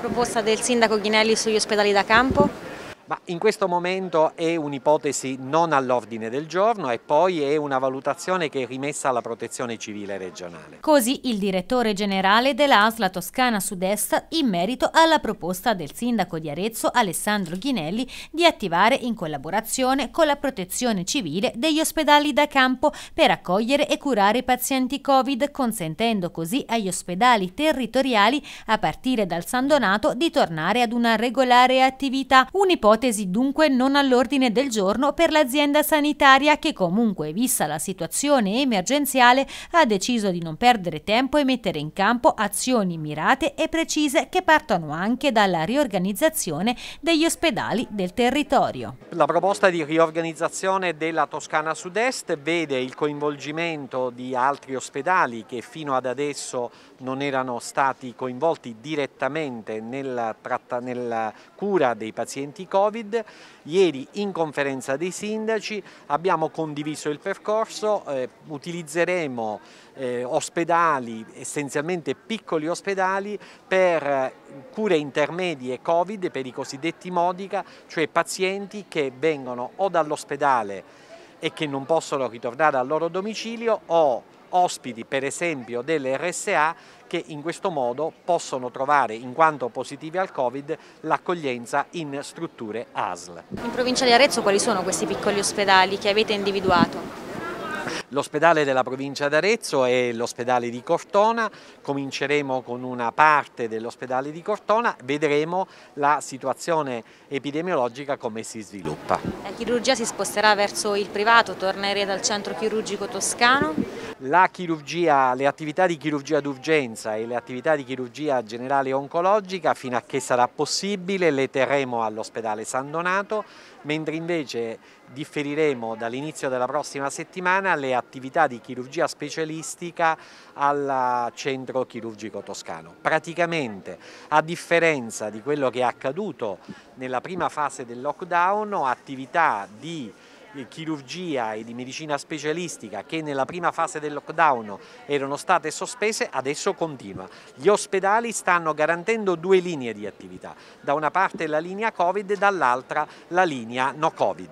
proposta del sindaco Ghinelli sugli ospedali da campo? Ma in questo momento è un'ipotesi non all'ordine del giorno e poi è una valutazione che è rimessa alla protezione civile regionale. Così il direttore generale dell'ASLA Toscana Sud-Est in merito alla proposta del sindaco di Arezzo Alessandro Ghinelli di attivare in collaborazione con la protezione civile degli ospedali da campo per accogliere e curare i pazienti Covid, consentendo così agli ospedali territoriali a partire dal San Donato di tornare ad una regolare attività. Un'ipotesi ipotesi dunque non all'ordine del giorno per l'azienda sanitaria che comunque, vista la situazione emergenziale, ha deciso di non perdere tempo e mettere in campo azioni mirate e precise che partono anche dalla riorganizzazione degli ospedali del territorio. La proposta di riorganizzazione della Toscana Sud-Est vede il coinvolgimento di altri ospedali che fino ad adesso non erano stati coinvolti direttamente nella, nella cura dei pazienti Covid. Ieri in conferenza dei sindaci abbiamo condiviso il percorso, eh, utilizzeremo eh, ospedali, essenzialmente piccoli ospedali, per cure intermedie Covid per i cosiddetti modica, cioè pazienti che vengono o dall'ospedale e che non possono ritornare al loro domicilio o ospiti per esempio delle RSA che in questo modo possono trovare, in quanto positivi al Covid, l'accoglienza in strutture ASL. In provincia di Arezzo quali sono questi piccoli ospedali che avete individuato? L'ospedale della provincia d'Arezzo è l'ospedale di Cortona, cominceremo con una parte dell'ospedale di Cortona, vedremo la situazione epidemiologica come si sviluppa. La chirurgia si sposterà verso il privato, tornerete al centro chirurgico toscano? le attività di chirurgia d'urgenza e le attività di chirurgia generale oncologica fino a che sarà possibile le terremo all'ospedale San Donato, mentre invece differiremo dall'inizio della prossima settimana le attività di chirurgia specialistica al centro chirurgico toscano. Praticamente a differenza di quello che è accaduto nella prima fase del lockdown, attività di eh, chirurgia e di medicina specialistica che nella prima fase del lockdown erano state sospese adesso continua. Gli ospedali stanno garantendo due linee di attività, da una parte la linea Covid e dall'altra la linea no Covid.